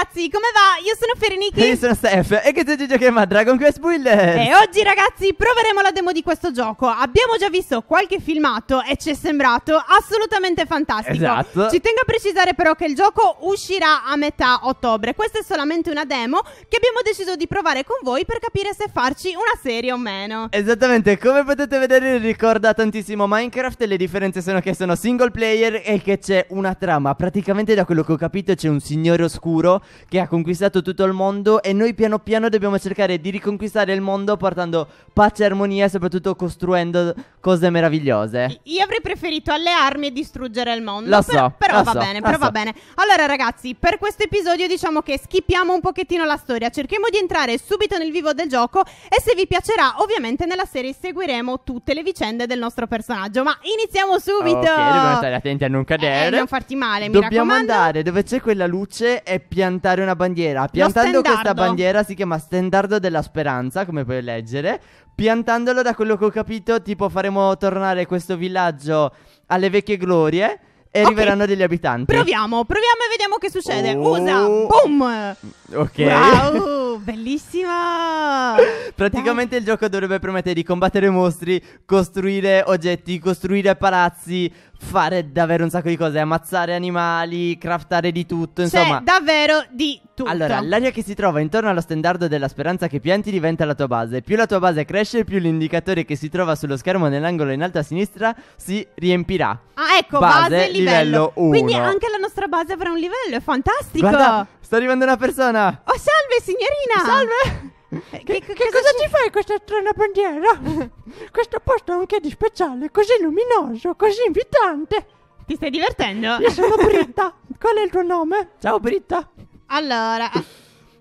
ragazzi, come va? Io sono Fereniki. E io sono Steph. E che stai giocando Dragon Quest Builder? E oggi, ragazzi, proveremo la demo di questo gioco. Abbiamo già visto qualche filmato e ci è sembrato assolutamente fantastico. Esatto. Ci tengo a precisare, però, che il gioco uscirà a metà ottobre. Questa è solamente una demo che abbiamo deciso di provare con voi per capire se farci una serie o meno. Esattamente, come potete vedere, ricorda tantissimo Minecraft. Le differenze sono che sono single player e che c'è una trama. Praticamente, da quello che ho capito, c'è un signore oscuro che ha conquistato tutto il mondo e noi piano piano dobbiamo cercare di riconquistare il mondo portando pace e armonia e soprattutto costruendo cose meravigliose. Io avrei preferito allearmi e distruggere il mondo. Lo so. Però lo va so, bene, però so. va bene. Allora ragazzi, per questo episodio diciamo che schippiamo un pochettino la storia, cerchiamo di entrare subito nel vivo del gioco e se vi piacerà ovviamente nella serie seguiremo tutte le vicende del nostro personaggio. Ma iniziamo subito! Ok, dobbiamo stare attenti a non cadere. E eh, non farti male, mi dobbiamo raccomando. Dobbiamo andare dove c'è quella luce e piantare piantare una bandiera. Piantando questa bandiera si chiama Standardo della Speranza, come puoi leggere. Piantandolo, da quello che ho capito, tipo faremo tornare questo villaggio alle vecchie glorie. E okay. arriveranno degli abitanti. Proviamo, proviamo e vediamo che succede. Oh. Usa, boom. Ok. Wow. bellissima! Praticamente Dai. il gioco dovrebbe permettere di combattere mostri, costruire oggetti, costruire palazzi, fare davvero un sacco di cose, ammazzare animali, craftare di tutto, insomma. C'è davvero di tutto. Allora, l'aria che si trova intorno allo standard della speranza che pianti diventa la tua base. Più la tua base cresce, più l'indicatore che si trova sullo schermo nell'angolo in alto a sinistra si riempirà. Ah, ecco, base, base livello. livello 1. Quindi anche la nostra base avrà un livello, è fantastico. Guarda, sta arrivando una persona. Oh, salve signorina. Martina! Salve! Eh, che, che, che, cosa, cosa ci... ci fai questa strana bandiera? Questo posto anche di speciale, così luminoso, così invitante. Ti stai divertendo? Io sono Britta. Qual è il tuo nome? Ciao Britta. Allora,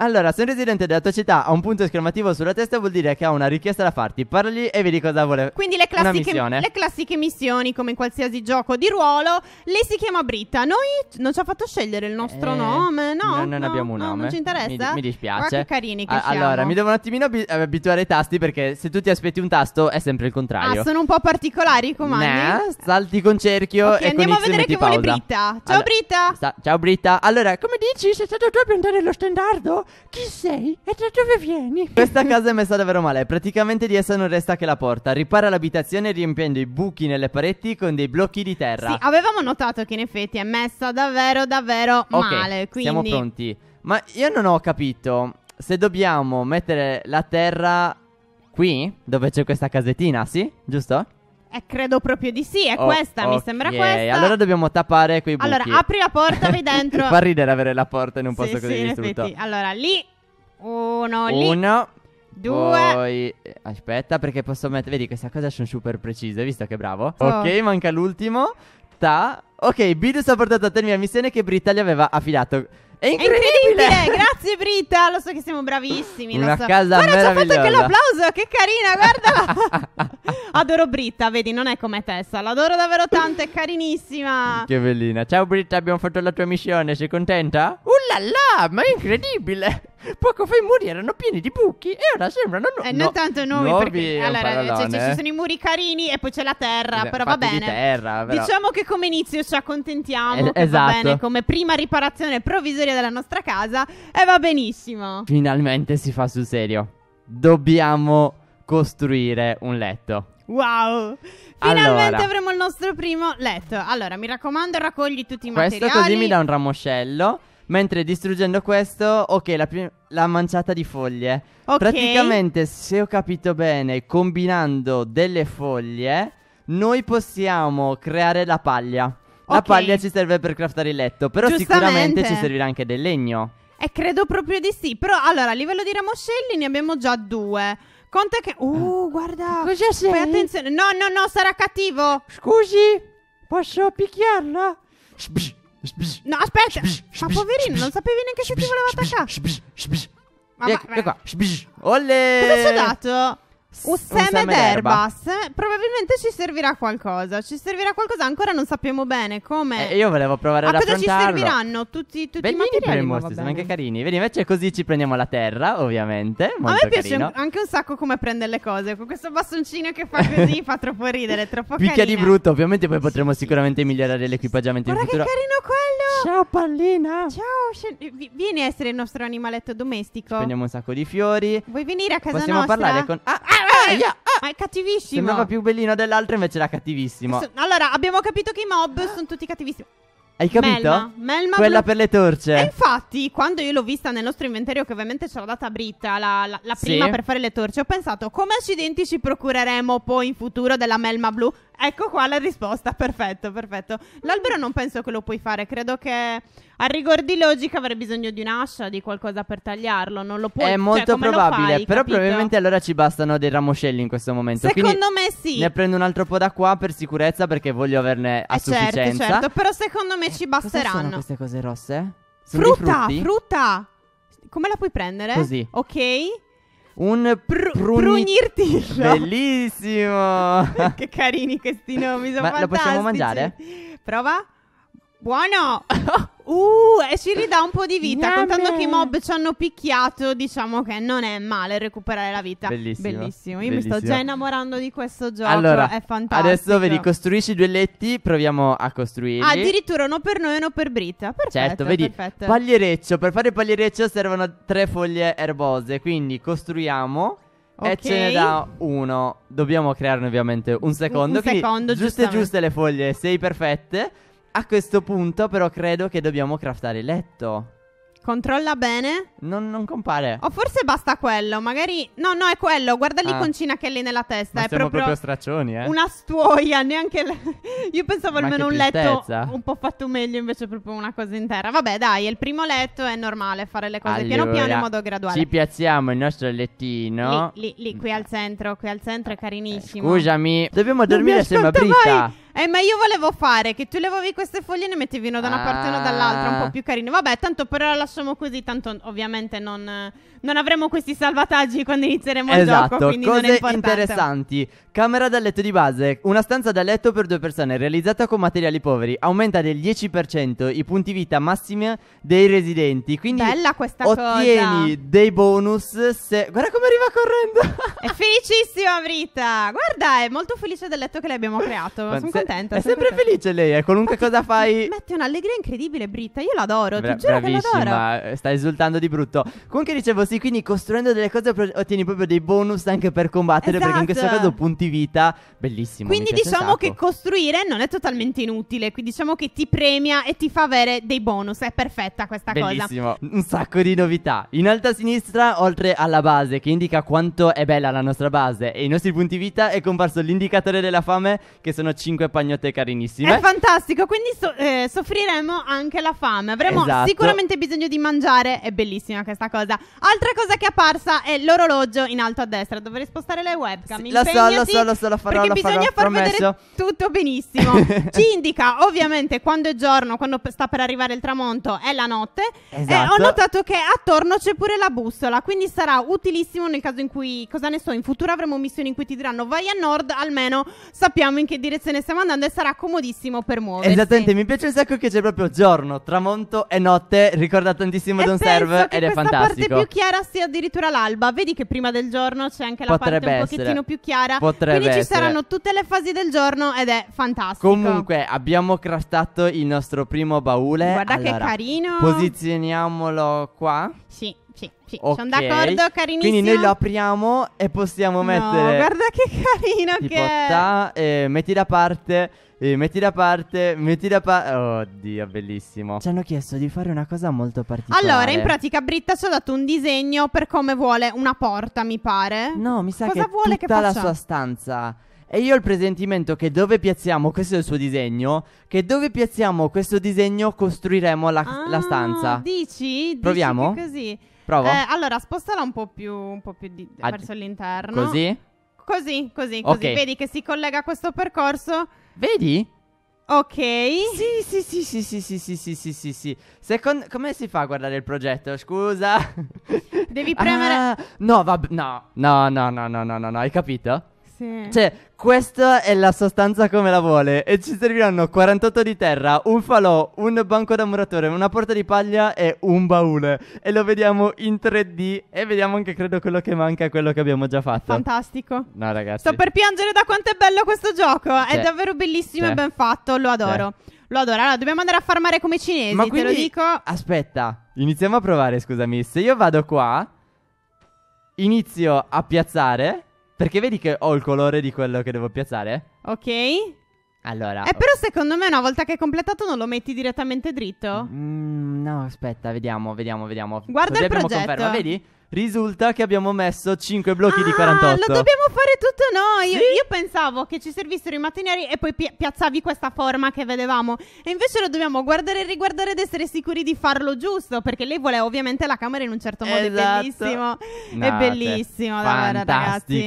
allora, se un residente della tua città ha un punto esclamativo sulla testa vuol dire che ha una richiesta da farti. Parli e vedi cosa vuole. Quindi le classiche, le classiche missioni, come in qualsiasi gioco di ruolo, lei si chiama Britta. Noi non ci ha fatto scegliere il nostro eh, nome, no? No, non no, abbiamo un no, nome. non ci interessa? Mi, mi dispiace. Guarda che carini che a- Allora, mi devo un attimino ab- eh, abituare ai tasti perché se tu ti aspetti un tasto è sempre il contrario. Ah, sono un po' particolari i comandi. Nah, salti con cerchio okay, e andiamo con a vedere che vuole Britta. Ciao allora, Britta. Sta- ciao Britta. Allora, come dici? Sei stato tu a piantare lo standardo? chi sei e da dove vieni? Questa casa è messa davvero male, praticamente di essa non resta che la porta. Ripara l'abitazione riempiendo i buchi nelle pareti con dei blocchi di terra. Sì, avevamo notato che in effetti è messa davvero davvero Ok, male, quindi Siamo pronti. Ma io non ho capito se dobbiamo mettere la terra qui, dove c'è questa casettina, sì? Giusto? Eh, credo proprio di sì, è oh, questa, okay. mi sembra questa. Allora dobbiamo tappare quei buchi. Allora, apri la porta, vedi dentro. Fa ridere avere la porta in un posto sì, così sì, distrutto. Allora, lì uno, lì uno. Due. Poi eh, aspetta perché posso mettere, vedi, queste cose sono super precise, visto che bravo. Oh. Ok, manca l'ultimo realtà, ok, Bidus ha portato a termine la missione che Britta gli aveva affidato. È incredibile! È incredibile. Grazie Britta, lo so che siamo bravissimi. Una so. casa guarda, ci ha fatto anche l'applauso, che carina, guarda. adoro Britta, vedi, non è come Tessa, l'adoro davvero tanto, è carinissima. Che bellina. Ciao Britta, abbiamo fatto la tua missione, sei contenta? là là, ma è incredibile! Poco fa i muri erano pieni di buchi e ora sembrano nuovi. E eh, non no, tanto nuovi, nuovi perché allora, cioè, ci sono i muri carini e poi c'è la terra, però va bene. Di terra, però. Diciamo che come inizio ci accontentiamo, eh, esatto. va bene, come prima riparazione provvisoria della nostra casa e va benissimo. Finalmente si fa sul serio. Dobbiamo costruire un letto. Wow! Finalmente allora, avremo il nostro primo letto. Allora, mi raccomando, raccogli tutti i questo materiali. Questo così mi dà un ramoscello. Mentre distruggendo questo, ok, la, prim- la manciata di foglie. Ok. Praticamente, se ho capito bene, combinando delle foglie, noi possiamo creare la paglia. La Ok. paglia ci serve per craftare il letto, però sicuramente ci servirà anche del legno. Eh, credo proprio di sì. Però allora, a livello di ramoscelli ne abbiamo già due. Conta che. Uh, guarda. Cosa sei? Fai attenzione. No, no, no, sarà cattivo. Scusi, posso picchiarla? Sbsh, No, aspetta, ma poverino, non sapevi neanche se ti voleva attaccare. Ma, ma, ma. Olle! Cosa ci ho dato? Un seme d'erba. Se- probabilmente ci servirà qualcosa. Ci servirà qualcosa, ancora non sappiamo bene come. Eh, io volevo provare a ad cosa ci serviranno tutti, tutti i Bellini materiali. ma va premosti, sono anche carini. Vedi, invece così ci prendiamo la terra, ovviamente. A me piace carino. anche un sacco come prende le cose. Con questo bastoncino che fa così fa troppo ridere, è troppo Picchia di brutto, ovviamente poi potremo sicuramente migliorare l'equipaggiamento Guarda in che carino quello! Ciao pallina! Ciao, sce- vieni a essere il nostro animaletto domestico. Prendiamo un sacco di fiori. Vuoi venire a casa Possiamo nostra? parlare con... Ah, ah, ah, ah yeah, ah. Ma ah, è cattivissimo. Sembrava più bellino dell'altro, invece era cattivissimo. allora, abbiamo capito che i mob sono tutti cattivissimi. Hai capito? Melma, Melma Quella blu- per le torce. E infatti, quando io l'ho vista nel nostro inventario, che ovviamente ce l'ha data Britta, la, la, la prima sì. per fare le torce, ho pensato come accidenti ci procureremo poi in futuro della Melma blu. Ecco qua la risposta, perfetto, perfetto. L'albero non penso che lo puoi fare, credo che a rigor di logica avrei bisogno di un'ascia, di qualcosa per tagliarlo, non lo puoi È cioè, molto cioè, probabile, fai, però capito? probabilmente allora ci bastano dei ramoscelli in questo momento. Secondo me sì. Ne prendo un altro po' da qua per sicurezza perché voglio averne a eh certo, sufficienza. Certo, certo, però secondo me eh, ci basteranno. Cosa sono queste cose rosse? Sono frutta, frutta. Come la puoi prendere? Così. Ok un pr- prugnirtillo. Bellissimo. che carini questi nomi, sono Ma fantastici. lo possiamo mangiare? Prova. Buono. Uh, e ci ridà un po' di vita. Gname. Contando che i mob ci hanno picchiato, diciamo che non è male recuperare la vita. Bellissimo. Bellissimo. Io Bellissimo. mi sto già innamorando di questo gioco. Allora, è fantastico. Adesso vedi, costruisci due letti, proviamo a costruirli. Ah, addirittura uno per noi e uno per Britta. Perfetto. Certo, vedi. Perfetto. Pagliereccio. Per fare pagliereccio servono tre foglie erbose. Quindi costruiamo. Okay. E ce ne da uno. Dobbiamo crearne ovviamente un secondo. Un, un secondo, giuste giuste le foglie, sei perfette a questo punto però credo che dobbiamo craftare il letto. Controlla bene. Non, non compare. O forse basta quello, magari. No, no, è quello. Guarda lì ah. con Cinachelli nella testa. Ma è proprio, proprio straccioni, eh. Una stuoia, neanche. Le... Io pensavo Ma almeno un letto un po' fatto meglio, invece proprio una cosa intera. Vabbè, dai, è il primo letto è normale fare le cose allora, piano piano in modo graduale. Ci piazziamo il nostro lettino. Lì, lì, lì qui al eh. centro. Qui al centro è eh, carinissimo. Scusami, dobbiamo dormire sembra Britta. Eh, ma io volevo fare che tu levavi queste foglie e ne mettevi una da una parte e una dall'altra, un po' ah. più carino. Vabbè, tanto però lasciamo facciamo così, tanto ovviamente non, non avremo questi salvataggi quando inizieremo esatto, il gioco. Esatto, cose interessanti. Camera da letto di base. Una stanza da letto per due persone realizzata con materiali poveri. Aumenta del 10% i punti vita massimi dei residenti. Quindi Bella questa ottieni cosa. dei bonus se... Guarda come arriva correndo. è felicissima Brita. Guarda, è molto felice del letto che le abbiamo creato. Sono se... contenta. È sono sempre contenta. felice lei, è eh, qualunque Infatti, cosa fai. Mette un'allegria incredibile Brita. Io l'adoro, Bra- ti giuro bravissima. che l'adoro. Eh, sta, esultando di brutto. Comunque dicevo, sì, quindi costruendo delle cose pro- ottieni proprio dei bonus anche per combattere, esatto. perché in questo esatto. caso punti vita, bellissimo. Quindi diciamo che costruire non è totalmente inutile, quindi diciamo che ti premia e ti fa avere dei bonus, è perfetta questa bellissimo. cosa. Bellissimo, un sacco di novità. In alto a sinistra, oltre alla base che indica quanto è bella la nostra base e i nostri punti vita, è comparso l'indicatore della fame, che sono 5 pagnotte carinissime. È fantastico, quindi so- eh, soffriremo anche la fame, avremo esatto. sicuramente bisogno di mangiare. È bellissima questa cosa. Altra cosa che è apparsa è l'orologio in alto a destra. Dovrei spostare le webcam. Sì, lo so, lo so, lo so, lo farò. Perché lo bisogna farò, far promesso. vedere tutto benissimo. Ci indica ovviamente quando è giorno, quando sta per arrivare il tramonto, è la notte. Eh, esatto. E ho notato che attorno c'è pure la bussola. Quindi sarà utilissimo nel caso in cui, cosa ne so, in futuro avremo missioni in cui ti diranno vai a nord, almeno sappiamo in che direzione stiamo andando e sarà comodissimo per muoversi. Esattamente, mi piace un sacco che c'è proprio giorno, tramonto e notte. Ricordate tantissimo Don't Serve ed è fantastico. La parte più chiara sia addirittura l'alba. Vedi che prima del giorno c'è anche la Potrebbe parte un essere. pochettino più chiara. Potrebbe Quindi ci essere. saranno tutte le fasi del giorno ed è fantastico. Comunque, abbiamo craftato il nostro primo baule. Guarda allora, che carino. Posizioniamolo qua. Sì. Sì, sì, okay. sono d'accordo, carinissimo. Quindi noi lo apriamo e possiamo no, mettere. Guarda che carino tipo, che è. Ta, eh, metti da parte e eh, metti da parte, metti da parte. Oddio, bellissimo. Ci hanno chiesto di fare una cosa molto particolare. Allora, in pratica, Britta ci ha dato un disegno per come vuole una porta, mi pare. No, mi sa cosa che vuole tutta che la sua stanza. E io ho il presentimento che dove piazziamo, questo è il suo disegno, che dove piazziamo questo disegno costruiremo la, ah, la stanza. Dici? Proviamo? Dici così. Provo. Eh, allora, spostala un po' più, un po più di- Ad... verso l'interno. Così? Così, così, così. Okay. Vedi che si collega a questo percorso Vedi? Ok. Sì, sì, sì, sì, sì, sì, sì, sì, sì, sì, sì. Secondo... Come si fa a guardare il progetto? Scusa. Devi premere... Ah, no, vabbè, no. No, no, no, no, no, no, no, hai capito? Sì. Cioè, questa è la sostanza come la vuole. E ci serviranno 48 di terra, un falò, un banco da muratore, una porta di paglia e un baule. E lo vediamo in 3D e vediamo anche, credo, quello che manca a quello che abbiamo già fatto. Fantastico. No, ragazzi. Sto per piangere da quanto è bello questo gioco. C'è. È cioè, davvero bellissimo C'è. e cioè, ben fatto. Lo adoro. C'è. Cioè. Lo adoro. Allora, dobbiamo andare a farmare come i cinesi, Ma quindi... te lo dico. Aspetta, iniziamo a provare, scusami. Se io vado qua, inizio a piazzare. Perché vedi che ho il colore di quello che devo piazzare? Ok. Allora. Eh, però secondo me una volta che è completato non lo metti direttamente dritto. Mm, no, aspetta, vediamo, vediamo, vediamo. Guarda Così il progetto. Conferma, vedi? risulta che abbiamo messo 5 blocchi ah, di 48. Lo dobbiamo fare tutto noi. Sì? Io, io, pensavo che ci servissero i mattinari e poi pi- piazzavi questa forma che vedevamo. E invece lo dobbiamo guardare e riguardare ed essere sicuri di farlo giusto. Perché lei vuole ovviamente la camera in un certo modo. Esatto. È bellissimo. No, è cioè, bellissimo. Fantastico.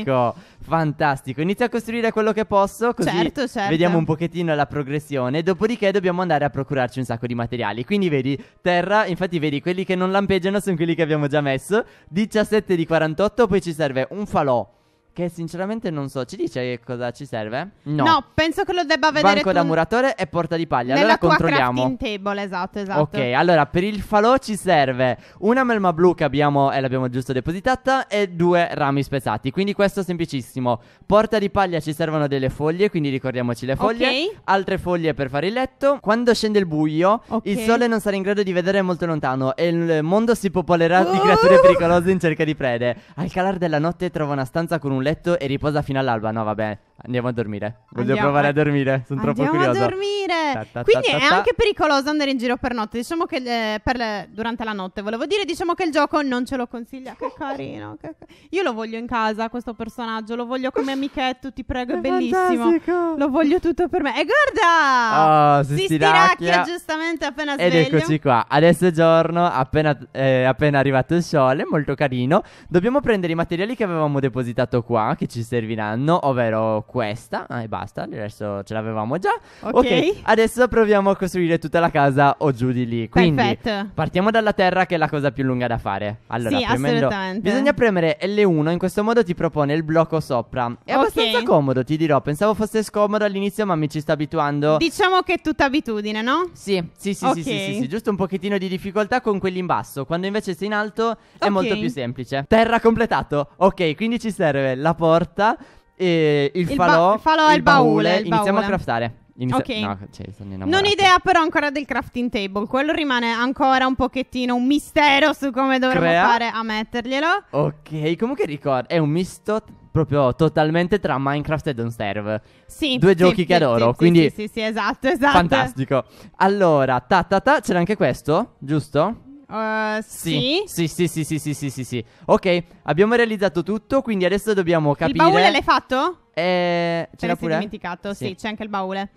Davvero, ragazzi. Fantastico, inizio a costruire quello che posso così certo, certo. vediamo un pochettino la progressione, dopodiché dobbiamo andare a procurarci un sacco di materiali, quindi vedi terra, infatti vedi quelli che non lampeggiano sono quelli che abbiamo già messo, 17 di 48, poi ci serve un falò che sinceramente non so, ci dice che cosa ci serve? No. No, penso che lo debba vedere Banco tu... da muratore e porta di paglia. Nella allora tua controlliamo. crafting table, esatto, esatto. Ok, allora per il falò ci serve una melma blu che abbiamo e l'abbiamo giusto depositata e due rami spezzati. Quindi questo è semplicissimo. Porta di paglia ci servono delle foglie, quindi ricordiamoci le foglie. Ok. Altre foglie per fare il letto. Quando scende il buio, okay. il sole non sarà in grado di vedere molto lontano e il mondo si popolerà uh! di oh. creature pericolose in cerca di prede. Al calare della notte trova una stanza con un un letto e riposa fino all'alba. No, vabbè, Andiamo a dormire. Voglio Andiamo provare a, dormire. Sono troppo curioso. Andiamo a dormire. Ta, ta, Quindi ta, è anche pericoloso andare in giro per notte. Diciamo che le, eh, per le, durante la notte, volevo dire, diciamo che il gioco non ce lo consiglia. Che carino. Che, io lo voglio in casa, questo personaggio. Lo voglio come amichetto, ti prego, è, è bellissimo. Fantastico. Lo voglio tutto per me. E guarda! Oh, si, si stiracchia. stiracchia giustamente appena sveglio. Ed eccoci qua. Adesso è giorno, appena, eh, appena arrivato il sole, molto carino. Dobbiamo prendere i materiali che avevamo depositato qua, che ci serviranno, ovvero questa ah, e basta, il resto ce l'avevamo già. Ok. Adesso proviamo a costruire tutta la casa o giù di lì. Quindi Perfetto. partiamo dalla terra che è la cosa più lunga da fare. Allora, sì, premendo, assolutamente. Bisogna premere L1, in questo modo ti propone il blocco sopra. È okay. abbastanza comodo, ti dirò. Pensavo fosse scomodo all'inizio, ma mi ci sta abituando. Diciamo che è tutta abitudine, no? Sì, sì, sì, okay. sì, sì, sì, sì, giusto un pochettino di difficoltà con quelli in basso. Quando invece sei in alto è molto più semplice. Terra completato. Ok, quindi ci serve la porta e il, il falò, ba- falò il, il baule, baule. iniziamo baule. a craftare. Inizia- ok. No, cioè, non idea però ancora del crafting table. Quello rimane ancora un pochettino un mistero su come dovremmo Crea. fare a metterglielo. Ok, comunque ricordo, è un misto proprio totalmente tra Minecraft e Don't Starve. Sì. Due sì, giochi sì, che adoro, sì, quindi... Sì, sì, sì, esatto, esatto. Fantastico. Allora, ta ta ta, c'era anche questo, giusto? Uh, sì. Sì, sì, sì, sì, sì, sì, sì, sì. Ok, abbiamo realizzato tutto, quindi adesso dobbiamo capire... Il baule l'hai fatto? Eh, ce pure? dimenticato, sì. sì. c'è anche il baule.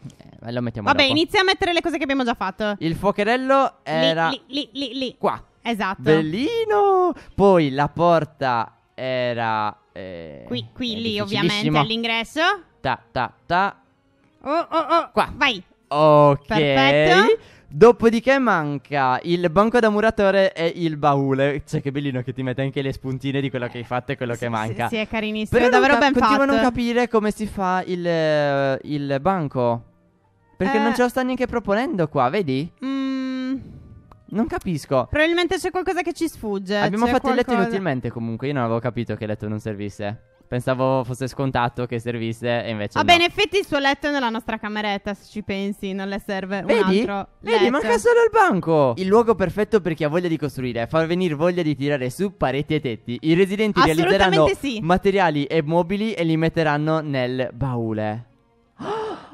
Eh, lo mettiamo Vabbè, dopo. inizia a mettere le cose che abbiamo già fatto. Il fuocherello era... Lì, lì, lì, lì. lì. Qua. Esatto. Bellino! Poi la porta era... Eh, qui, qui, lì, ovviamente, all'ingresso. Ta, ta, ta. Oh, oh, oh. Qua. Vai. Ok. Perfetto. Dopodiché manca il banco da muratore e il baule. Cioè, che bellino che ti mette anche le spuntine di quello che hai fatto e quello sì, che manca. Sì, sì, è carinissimo. Però è davvero ca- ben fatto. Continuo a non capire come si fa il, eh, il banco. Perché eh. non ce lo sta neanche proponendo qua, vedi? Mm. Non capisco. Probabilmente c'è qualcosa che ci sfugge. Abbiamo fatto qualcosa... il letto inutilmente comunque. Io non avevo capito che il letto non servisse. Pensavo fosse scontato che servisse e invece Vabbè, no. in effetti il suo letto è nella nostra cameretta, se ci pensi, non le serve Vedi? un altro Vedi, letto. manca solo il banco! Il luogo perfetto per chi ha voglia di costruire è far venire voglia di tirare su pareti e tetti. I residenti realizzeranno sì. materiali e mobili e li metteranno nel baule. Oh!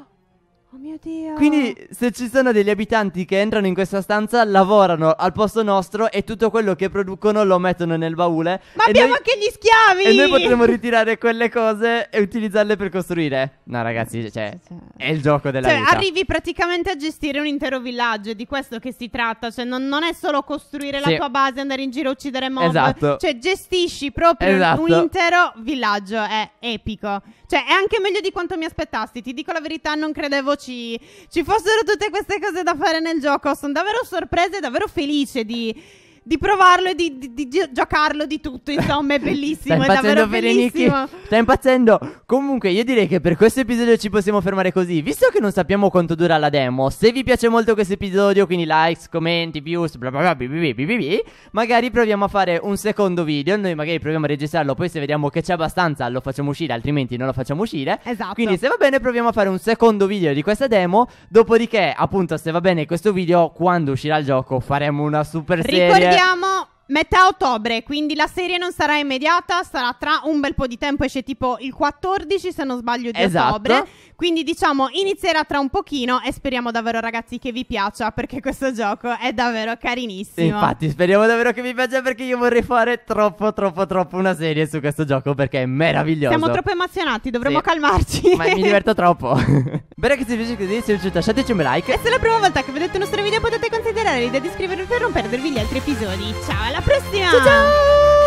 Oh mio Dio. Quindi se ci sono degli abitanti che entrano in questa stanza, lavorano al posto nostro e tutto quello che producono lo mettono nel baule. Ma abbiamo noi... anche gli schiavi! E noi potremmo ritirare quelle cose e utilizzarle per costruire. No ragazzi, cioè, è il gioco della cioè, vita. arrivi praticamente a gestire un intero villaggio, è di questo che si tratta. Cioè non, non è solo costruire sì. la tua base, andare in giro a uccidere mob. Esatto. Cioè gestisci proprio esatto. un intero villaggio, è epico. Cioè è anche meglio di quanto mi aspettassi, ti dico la verità, non credevo ci, ci fossero tutte queste cose da fare nel gioco. Sono davvero sorpresa e davvero felice di, di provarlo e di, di, di giocarlo di tutto. Insomma, è bellissimo. Stai è davvero bellissimo. Sta impazzendo. Comunque, io direi che per questo episodio ci possiamo fermare così. Visto che non sappiamo quanto dura la demo, se vi piace molto questo episodio, quindi likes, commenti, views, bla bla bla, bla, bla, bla magari proviamo a fare un secondo video. Noi magari proviamo a registrarlo. Poi, se vediamo che c'è abbastanza, lo facciamo uscire, altrimenti non lo facciamo uscire. Esatto. Quindi, se va bene, proviamo a fare un secondo video di questa demo. Dopodiché, appunto, se va bene questo video, quando uscirà il gioco, faremo una super serie vediamo metà ottobre, quindi la serie non sarà immediata, sarà tra un bel po' di tempo, esce tipo il 14 se non sbaglio di esatto. ottobre, quindi diciamo inizierà tra un pochino e speriamo davvero ragazzi che vi piaccia perché questo gioco è davvero carinissimo. Infatti speriamo davvero che vi piaccia perché io vorrei fare troppo troppo troppo una serie su questo gioco perché è meraviglioso. Siamo troppo emozionati, dovremmo sì. calmarci. Ma mi diverto troppo. Bene che se vi piace se vi è piaciuta lasciateci un like E se è la prima volta che vedete il nostro video potete considerare l'idea di iscrivervi per non perdervi gli altri episodi Ciao, alla prossima! Ciao ciao!